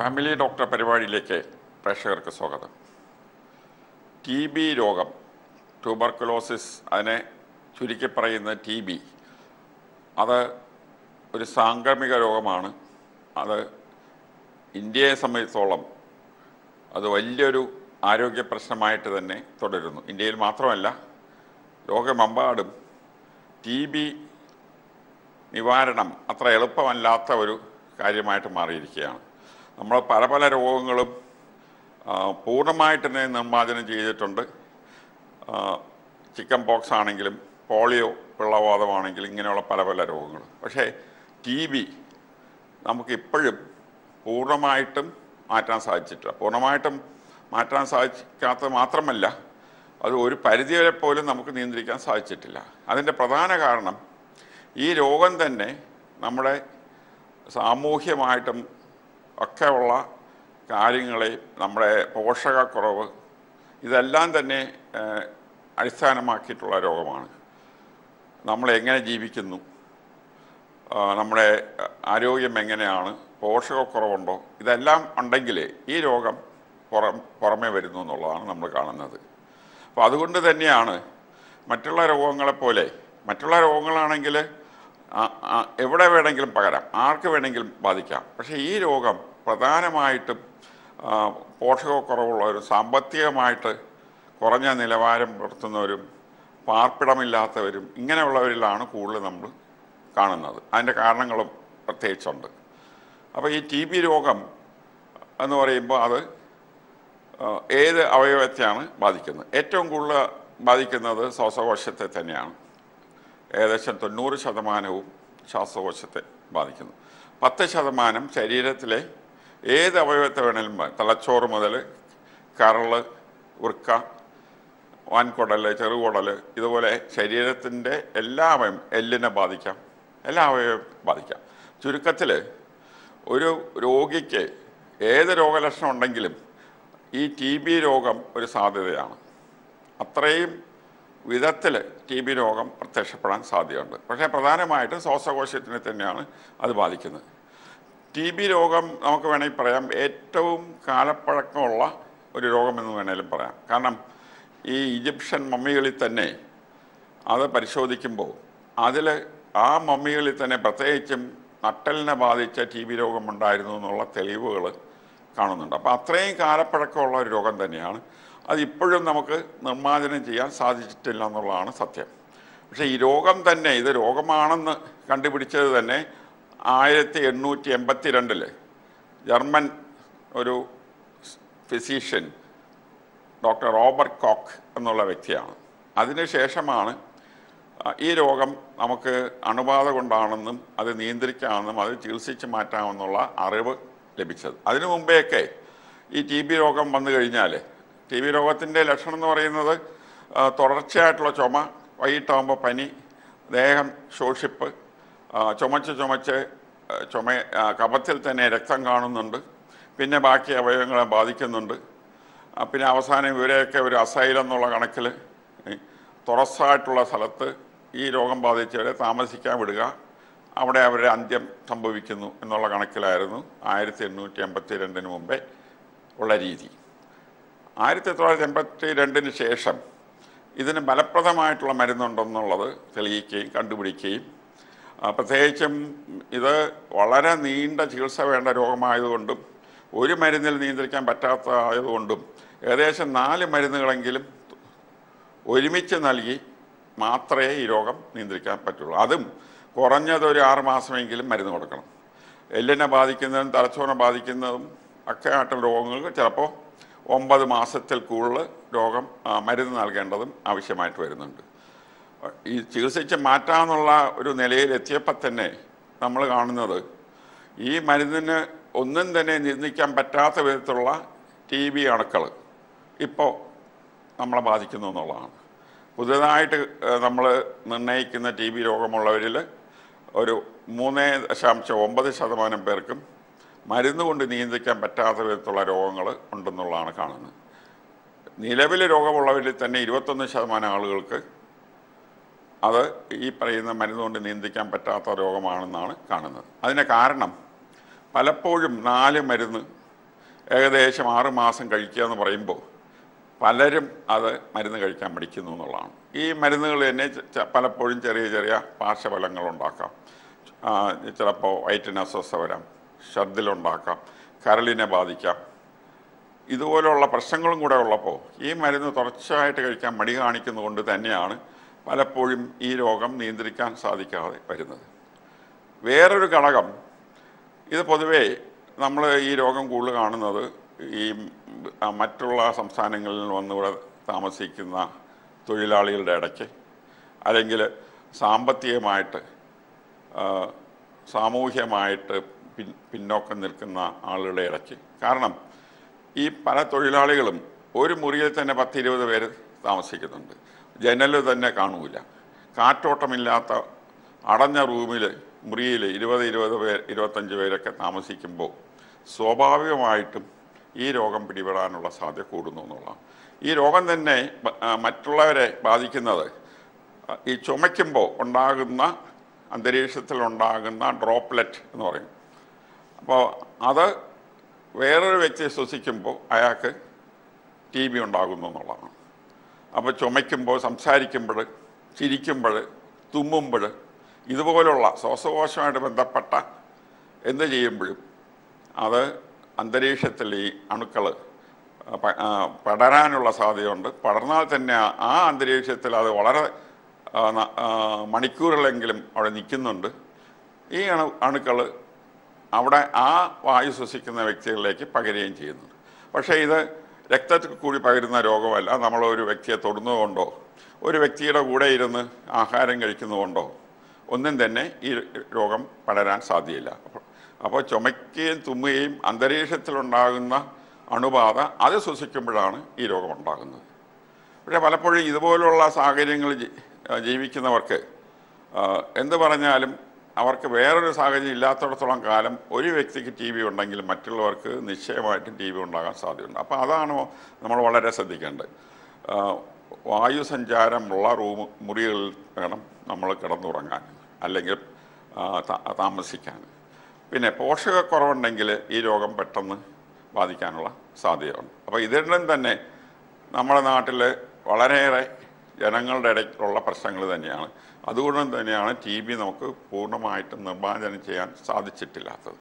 family doctor പരിപാടിയിലേക്ക് പ്രേക്ഷകർക്ക് സ്വാഗതം ടി ബി രോഗം ട്യൂബർക്കുലോസിസ് അതിനെ ചുരുക്കി പറയുന്ന ടി ബി അത് ഒരു സാംക്രമിക രോഗമാണ് അത് ഇന്ത്യയെ സംബന്ധിച്ചോളം അത് വലിയൊരു ആരോഗ്യ പ്രശ്നമായിട്ട് തന്നെ തുടരുന്നു ഇന്ത്യയിൽ മാത്രമല്ല ലോകമെമ്പാടും ടി ബി നിവാരണം അത്ര എളുപ്പമല്ലാത്ത ഒരു കാര്യമായിട്ട് മാറിയിരിക്കുകയാണ് നമ്മൾ പല പല രോഗങ്ങളും പൂർണ്ണമായിട്ട് തന്നെ നിർമ്മാർജ്ജനം ചെയ്തിട്ടുണ്ട് ചിക്കൻ പോക്സ് ആണെങ്കിലും പോളിയോ പിള്ളവാദമാണെങ്കിലും ഇങ്ങനെയുള്ള പല പല രോഗങ്ങൾ പക്ഷേ ടി ബി നമുക്കിപ്പോഴും പൂർണ്ണമായിട്ടും മാറ്റാൻ സാധിച്ചിട്ടില്ല പൂർണ്ണമായിട്ടും മാറ്റാൻ സാധിക്കാത്തത് മാത്രമല്ല അത് ഒരു പരിധിവരെ പോലും നമുക്ക് നിയന്ത്രിക്കാൻ സാധിച്ചിട്ടില്ല അതിൻ്റെ പ്രധാന കാരണം ഈ രോഗം തന്നെ നമ്മുടെ സാമൂഹ്യമായിട്ടും ഒക്കെയുള്ള കാര്യങ്ങളെ നമ്മുടെ പോഷകക്കുറവ് ഇതെല്ലാം തന്നെ അടിസ്ഥാനമാക്കിയിട്ടുള്ള രോഗമാണ് നമ്മൾ എങ്ങനെ ജീവിക്കുന്നു നമ്മുടെ ആരോഗ്യം എങ്ങനെയാണ് പോഷകക്കുറവുണ്ടോ ഇതെല്ലാം ഉണ്ടെങ്കിൽ ഈ രോഗം പുറം പുറമേ വരുന്നു എന്നുള്ളതാണ് നമ്മൾ കാണുന്നത് അപ്പോൾ അതുകൊണ്ട് തന്നെയാണ് മറ്റുള്ള രോഗങ്ങളെപ്പോലെ മറ്റുള്ള രോഗങ്ങളാണെങ്കിൽ എവിടെ വേണമെങ്കിലും പകരാം ആർക്ക് വേണമെങ്കിലും ബാധിക്കാം പക്ഷേ ഈ രോഗം പ്രധാനമായിട്ടും ഒരു സാമ്പത്തികമായിട്ട് കുറഞ്ഞ നിലവാരം പുലർത്തുന്നവരും പാർപ്പിടമില്ലാത്തവരും ഇങ്ങനെയുള്ളവരിലാണ് കൂടുതൽ നമ്മൾ കാണുന്നത് അതിൻ്റെ കാരണങ്ങളും പ്രത്യേകിച്ചുണ്ട് അപ്പോൾ ഈ ടി ബി രോഗം എന്ന് പറയുമ്പോൾ അത് ഏത് അവയവത്തെയാണ് ബാധിക്കുന്നത് ഏറ്റവും കൂടുതൽ ബാധിക്കുന്നത് ശ്വാസകോശത്തെ തന്നെയാണ് ഏകദേശം തൊണ്ണൂറ് ശതമാനവും ശ്വാസകോശത്തെ ബാധിക്കുന്നു പത്ത് ശതമാനം ശരീരത്തിലെ ഏത് അവയവത്തെ വേണേലും തലച്ചോറ് മുതൽ കരള് വൃക്ക വാൻകുടല് ചെറുകുടല് ഇതുപോലെ ശരീരത്തിൻ്റെ എല്ലാ അവയവം എല്ലിനെ ബാധിക്കാം എല്ലാ അവയവം ബാധിക്കാം ചുരുക്കത്തിൽ ഒരു രോഗിക്ക് ഏത് രോഗലക്ഷണം ഉണ്ടെങ്കിലും ഈ ടി ബി രോഗം ഒരു സാധ്യതയാണ് അത്രയും വിധത്തിൽ ടി ബി രോഗം പ്രത്യക്ഷപ്പെടാൻ സാധ്യതയുണ്ട് പക്ഷേ പ്രധാനമായിട്ടും ശ്വാസകോശത്തിനെ തന്നെയാണ് അത് ബാധിക്കുന്നത് ടി ബി രോഗം നമുക്ക് വേണമെങ്കിൽ പറയാം ഏറ്റവും കാലപ്പഴക്കമുള്ള ഒരു രോഗമെന്ന് വേണേലും പറയാം കാരണം ഈ ഈജിപ്ഷ്യൻ മമ്മികളിൽ തന്നെ അത് പരിശോധിക്കുമ്പോൾ അതിൽ ആ മമ്മികളിൽ തന്നെ പ്രത്യേകിച്ചും നട്ടലിനെ ബാധിച്ച ടി ബി രോഗമുണ്ടായിരുന്നു എന്നുള്ള തെളിവുകൾ കാണുന്നുണ്ട് അപ്പോൾ അത്രയും കാലപ്പഴക്കമുള്ള ഒരു രോഗം തന്നെയാണ് അതിപ്പോഴും നമുക്ക് നിർമ്മാർജ്ജനം ചെയ്യാൻ സാധിച്ചിട്ടില്ല എന്നുള്ളതാണ് സത്യം പക്ഷേ ഈ രോഗം തന്നെ ഇത് രോഗമാണെന്ന് കണ്ടുപിടിച്ചത് തന്നെ ആയിരത്തി എണ്ണൂറ്റി എൺപത്തി രണ്ടിൽ ജർമ്മൻ ഒരു ഫിസീഷ്യൻ ഡോക്ടർ റോബർട്ട് കോക്ക് എന്നുള്ള വ്യക്തിയാണ് അതിനുശേഷമാണ് ഈ രോഗം നമുക്ക് അണുബാധ കൊണ്ടാണെന്നും അത് നിയന്ത്രിക്കാമെന്നും അത് ചികിത്സിച്ച് മാറ്റാമെന്നുള്ള അറിവ് ലഭിച്ചത് അതിനു മുമ്പേയൊക്കെ ഈ ടി ബി രോഗം വന്നു കഴിഞ്ഞാൽ ടി ബി രോഗത്തിൻ്റെ ലക്ഷണം എന്ന് പറയുന്നത് തുടർച്ചയായിട്ടുള്ള ചുമ വൈകിട്ടാകുമ്പോൾ പനി ദേഹം ശോഷിപ്പ് ചുമച്ച് ചുമച്ച് ചുമ കഫത്തിൽ തന്നെ രക്തം കാണുന്നുണ്ട് പിന്നെ ബാക്കി അവയവങ്ങളെ ബാധിക്കുന്നുണ്ട് പിന്നെ അവസാനം ഇവരെയൊക്കെ ഒരു അസൈലം എന്നുള്ള കണക്കിൽ തുറസ്സായിട്ടുള്ള സ്ഥലത്ത് ഈ രോഗം ബാധിച്ചവരെ താമസിക്കാൻ വിടുക അവിടെ അവരുടെ അന്ത്യം സംഭവിക്കുന്നു എന്നുള്ള കണക്കിലായിരുന്നു ആയിരത്തി എണ്ണൂറ്റി എൺപത്തി രണ്ടിന് മുമ്പേ ഉള്ള രീതി ആയിരത്തി തൊള്ളായിരത്തി എൺപത്തി രണ്ടിന് ശേഷം ഇതിന് ഫലപ്രദമായിട്ടുള്ള മരുന്നുണ്ടെന്നുള്ളത് തെളിയിക്കുകയും കണ്ടുപിടിക്കുകയും പ്രത്യേകിച്ചും ഇത് വളരെ നീണ്ട ചികിത്സ വേണ്ട രോഗമായതുകൊണ്ടും ഒരു മരുന്നിൽ നിയന്ത്രിക്കാൻ പറ്റാത്തതായതുകൊണ്ടും ഏകദേശം നാല് മരുന്നുകളെങ്കിലും ഒരുമിച്ച് നൽകി മാത്രമേ ഈ രോഗം നിയന്ത്രിക്കാൻ പറ്റുള്ളൂ അതും കുറഞ്ഞത് ഒരു ആറുമാസമെങ്കിലും മരുന്ന് കൊടുക്കണം എല്ലിനെ ബാധിക്കുന്നതും തലച്ചോറിനെ ബാധിക്കുന്നതും ഒക്കെ ആയിട്ടുള്ള രോഗങ്ങൾക്ക് ചിലപ്പോൾ ഒമ്പത് മാസത്തിൽ കൂടുതൽ രോഗം മരുന്ന് നൽകേണ്ടതും ആവശ്യമായിട്ട് വരുന്നുണ്ട് ഈ ചികിത്സിച്ച് മാറ്റാമെന്നുള്ള ഒരു നിലയിലെത്തിയപ്പോൾ തന്നെ നമ്മൾ കാണുന്നത് ഈ മരുന്നിന് ഒന്നും തന്നെ നിർണ്ണയിക്കാൻ പറ്റാത്ത വിധത്തിലുള്ള ടി ബി അണുക്കൾ ഇപ്പോൾ നമ്മളെ ബാധിക്കുന്നു എന്നുള്ളതാണ് പുതിയതായിട്ട് നമ്മൾ നിർണ്ണയിക്കുന്ന ടി ബി രോഗമുള്ളവരിൽ ഒരു മൂന്ന് ദശാംശം ഒമ്പത് ശതമാനം പേർക്കും മരുന്ന് കൊണ്ട് നിയന്ത്രിക്കാൻ പറ്റാത്ത വിധത്തിലുള്ള രോഗങ്ങൾ ഉണ്ടെന്നുള്ളതാണ് കാണുന്നത് നിലവിൽ രോഗമുള്ളവരിൽ തന്നെ ഇരുപത്തൊന്ന് ശതമാനം ആളുകൾക്ക് അത് ഈ പറയുന്ന കൊണ്ട് നിയന്ത്രിക്കാൻ പറ്റാത്ത രോഗമാണെന്നാണ് കാണുന്നത് അതിന് കാരണം പലപ്പോഴും നാല് മരുന്ന് ഏകദേശം ആറ് മാസം കഴിക്കുക എന്ന് പറയുമ്പോൾ പലരും അത് മരുന്ന് കഴിക്കാൻ പഠിക്കുന്നു എന്നുള്ളതാണ് ഈ മരുന്നുകൾ തന്നെ പലപ്പോഴും ചെറിയ ചെറിയ പാർശ്വഫലങ്ങൾ ഉണ്ടാക്കാം ചിലപ്പോൾ വയറ്റിന് അസ്വസ്ഥ വരാം ഛർദിലുണ്ടാക്കാം കരളിനെ ബാധിക്കാം ഇതുപോലുള്ള പ്രശ്നങ്ങളും കൂടെ ഉള്ളപ്പോൾ ഈ മരുന്ന് തുടർച്ചയായിട്ട് കഴിക്കാൻ മടി കാണിക്കുന്നതുകൊണ്ട് തന്നെയാണ് പലപ്പോഴും ഈ രോഗം നിയന്ത്രിക്കാൻ സാധിക്കാതെ വരുന്നത് വേറൊരു ഘടകം ഇത് പൊതുവേ നമ്മൾ ഈ രോഗം കൂടുതൽ കാണുന്നത് ഈ മറ്റുള്ള സംസ്ഥാനങ്ങളിൽ വന്നിവിടെ താമസിക്കുന്ന തൊഴിലാളികളുടെ ഇടയ്ക്ക് അല്ലെങ്കിൽ സാമ്പത്തികമായിട്ട് സാമൂഹ്യമായിട്ട് പിൻ പിന്നോക്കം നിൽക്കുന്ന ആളുകളുടെ ഇടയ്ക്ക് കാരണം ഈ പല തൊഴിലാളികളും ഒരു മുറിയിൽ തന്നെ പത്തിരുപത് പേര് താമസിക്കുന്നുണ്ട് ജനൽ തന്നെ കാണൂല കാറ്റോട്ടമില്ലാത്ത അടഞ്ഞ റൂമിൽ മുറിയിൽ ഇരുപത് ഇരുപത് പേർ ഇരുപത്തഞ്ച് പേരൊക്കെ താമസിക്കുമ്പോൾ സ്വാഭാവികമായിട്ടും ഈ രോഗം പിടിപെടാനുള്ള സാധ്യത കൂടുന്നു എന്നുള്ളതാണ് ഈ രോഗം തന്നെ മറ്റുള്ളവരെ ബാധിക്കുന്നത് ഈ ചുമയ്ക്കുമ്പോൾ ഉണ്ടാകുന്ന അന്തരീക്ഷത്തിലുണ്ടാകുന്ന ഡ്രോപ്ലെറ്റ് എന്ന് പറയും അപ്പോൾ അത് വേറൊരു വ്യക്തിയെ ശ്വസിക്കുമ്പോൾ അയാൾക്ക് ടി ബി ഉണ്ടാകുന്നു എന്നുള്ളതാണ് അപ്പോൾ ചുമയ്ക്കുമ്പോൾ സംസാരിക്കുമ്പോൾ ചിരിക്കുമ്പോൾ തുമ്മുമ്പോൾ ഇതുപോലുള്ള ശ്വാസകോശമായിട്ട് ബന്ധപ്പെട്ട എന്ത് ചെയ്യുമ്പോഴും അത് അന്തരീക്ഷത്തിൽ ഈ അണുക്കൾ പടരാനുള്ള സാധ്യതയുണ്ട് പടർന്നാൽ തന്നെ ആ അന്തരീക്ഷത്തിൽ അത് വളരെ മണിക്കൂറുകളെങ്കിലും അവിടെ നിൽക്കുന്നുണ്ട് ഈ അണു അണുക്കൾ അവിടെ ആ വായു ശ്വസിക്കുന്ന വ്യക്തികളിലേക്ക് പകരുകയും ചെയ്യുന്നുണ്ട് പക്ഷേ ഇത് രക്തത്തിൽ കൂടി പകരുന്ന രോഗമല്ല നമ്മൾ ഒരു വ്യക്തിയെ തൊടുന്നതുകൊണ്ടോ ഒരു വ്യക്തിയുടെ കൂടെ ഇരുന്ന് ആഹാരം കഴിക്കുന്നതുകൊണ്ടോ ഒന്നും തന്നെ ഈ രോഗം പടരാൻ സാധ്യമല്ല അപ്പോൾ ചുമയ്ക്കുകയും തുമ്മുകയും അന്തരീക്ഷത്തിലുണ്ടാകുന്ന അണുബാധ അത് ശ്വസിക്കുമ്പോഴാണ് ഈ രോഗം ഉണ്ടാകുന്നത് പക്ഷേ പലപ്പോഴും ഇതുപോലുള്ള സാഹചര്യങ്ങൾ ജീവിക്കുന്നവർക്ക് എന്ത് പറഞ്ഞാലും അവർക്ക് വേറൊരു സാഹചര്യം ഇല്ലാത്തിടത്തോളം കാലം ഒരു വ്യക്തിക്ക് ടി വി ഉണ്ടെങ്കിൽ മറ്റുള്ളവർക്ക് നിശ്ചയമായിട്ടും ടി വി ഉണ്ടാകാൻ സാധ്യതയുണ്ട് അപ്പോൾ അതാണോ നമ്മൾ വളരെ ശ്രദ്ധിക്കേണ്ടത് വായുസഞ്ചാരമുള്ള സഞ്ചാരമുള്ള റൂം മുറികളിൽ വേണം നമ്മൾ കിടന്നുറങ്ങാൻ അല്ലെങ്കിൽ താമസിക്കാൻ പിന്നെ പോഷകക്കുറവുണ്ടെങ്കിൽ ഈ രോഗം പെട്ടെന്ന് ബാധിക്കാനുള്ള സാധ്യതയുണ്ട് അപ്പോൾ ഇതിലും തന്നെ നമ്മുടെ നാട്ടിൽ വളരെയേറെ ജനങ്ങളുടെ ഇടയ്ക്കുള്ള പ്രശ്നങ്ങൾ തന്നെയാണ് അതുകൊണ്ട് തന്നെയാണ് ടി ബി നമുക്ക് പൂർണ്ണമായിട്ടും നിർമ്മാർജ്ജനം ചെയ്യാൻ സാധിച്ചിട്ടില്ലാത്തത്